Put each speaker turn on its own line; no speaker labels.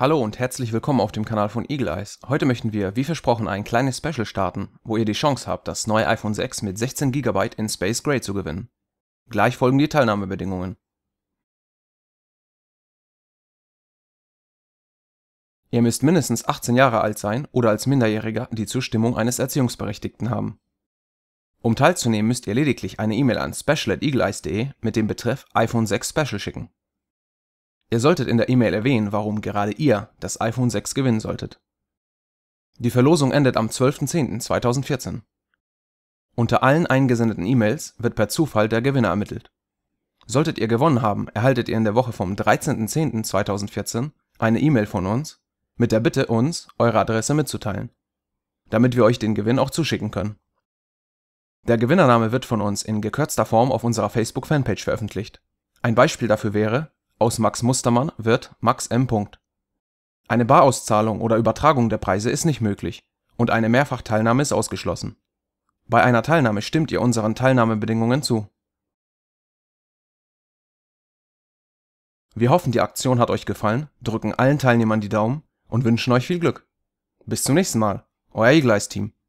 Hallo und herzlich willkommen auf dem Kanal von Eagle Eyes. Heute möchten wir, wie versprochen, ein kleines Special starten, wo ihr die Chance habt, das neue iPhone 6 mit 16 GB in Space Gray zu gewinnen. Gleich folgen die Teilnahmebedingungen. Ihr müsst mindestens 18 Jahre alt sein oder als Minderjähriger die Zustimmung eines Erziehungsberechtigten haben. Um teilzunehmen, müsst ihr lediglich eine E-Mail an special@eagleeyes.de mit dem Betreff iPhone 6 Special schicken. Ihr solltet in der E-Mail erwähnen, warum gerade ihr das iPhone 6 gewinnen solltet. Die Verlosung endet am 12.10.2014. Unter allen eingesendeten E-Mails wird per Zufall der Gewinner ermittelt. Solltet ihr gewonnen haben, erhaltet ihr in der Woche vom 13.10.2014 eine E-Mail von uns mit der Bitte, uns eure Adresse mitzuteilen, damit wir euch den Gewinn auch zuschicken können. Der Gewinnername wird von uns in gekürzter Form auf unserer Facebook-Fanpage veröffentlicht. Ein Beispiel dafür wäre aus Max Mustermann wird Max M. Eine Barauszahlung oder Übertragung der Preise ist nicht möglich, und eine Mehrfachteilnahme ist ausgeschlossen. Bei einer Teilnahme stimmt ihr unseren Teilnahmebedingungen zu. Wir hoffen, die Aktion hat euch gefallen, drücken allen Teilnehmern die Daumen und wünschen euch viel Glück. Bis zum nächsten Mal, euer E-Gleis-Team